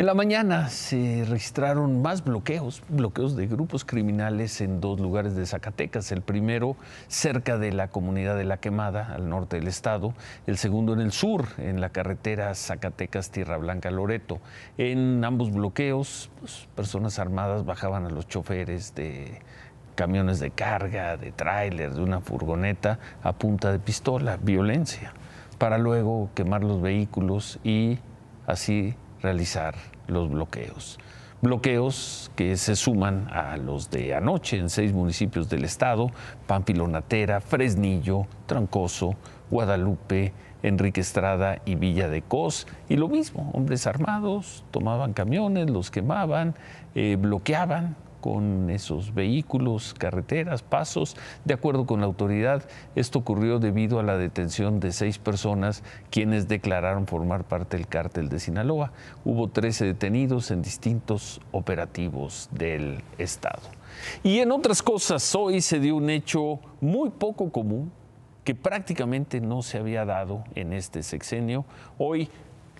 En la mañana se registraron más bloqueos, bloqueos de grupos criminales en dos lugares de Zacatecas. El primero cerca de la comunidad de La Quemada, al norte del estado. El segundo en el sur, en la carretera Zacatecas-Tierra Blanca-Loreto. En ambos bloqueos, pues, personas armadas bajaban a los choferes de camiones de carga, de tráiler, de una furgoneta, a punta de pistola, violencia, para luego quemar los vehículos y así realizar los bloqueos. Bloqueos que se suman a los de anoche en seis municipios del estado, Pampilonatera, Fresnillo, Trancoso, Guadalupe, Enrique Estrada y Villa de Cos. Y lo mismo, hombres armados tomaban camiones, los quemaban, eh, bloqueaban con esos vehículos, carreteras, pasos. De acuerdo con la autoridad, esto ocurrió debido a la detención de seis personas quienes declararon formar parte del cártel de Sinaloa. Hubo 13 detenidos en distintos operativos del Estado. Y en otras cosas, hoy se dio un hecho muy poco común que prácticamente no se había dado en este sexenio. Hoy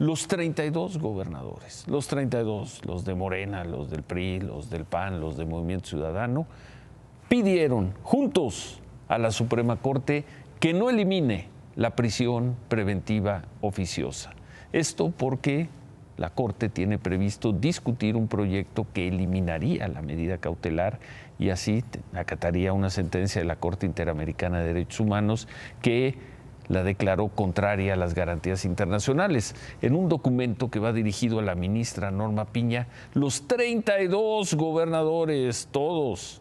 los 32 gobernadores, los 32, los de Morena, los del PRI, los del PAN, los de Movimiento Ciudadano, pidieron juntos a la Suprema Corte que no elimine la prisión preventiva oficiosa. Esto porque la Corte tiene previsto discutir un proyecto que eliminaría la medida cautelar y así acataría una sentencia de la Corte Interamericana de Derechos Humanos que la declaró contraria a las garantías internacionales. En un documento que va dirigido a la ministra Norma Piña, los 32 gobernadores, todos,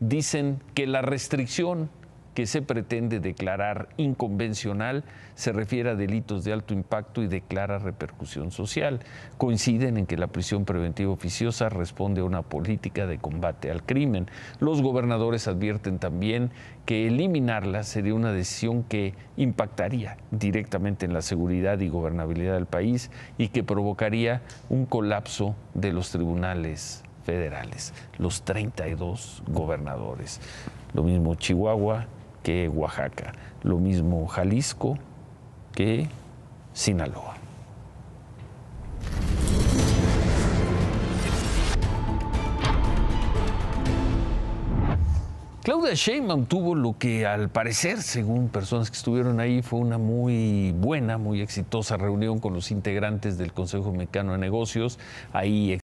dicen que la restricción que se pretende declarar inconvencional se refiere a delitos de alto impacto y de clara repercusión social. Coinciden en que la prisión preventiva oficiosa responde a una política de combate al crimen. Los gobernadores advierten también que eliminarla sería una decisión que impactaría directamente en la seguridad y gobernabilidad del país y que provocaría un colapso de los tribunales federales, los 32 gobernadores. Lo mismo Chihuahua, que Oaxaca, lo mismo Jalisco que Sinaloa. Claudia Sheinbaum tuvo lo que al parecer, según personas que estuvieron ahí, fue una muy buena, muy exitosa reunión con los integrantes del Consejo Mexicano de Negocios. Ahí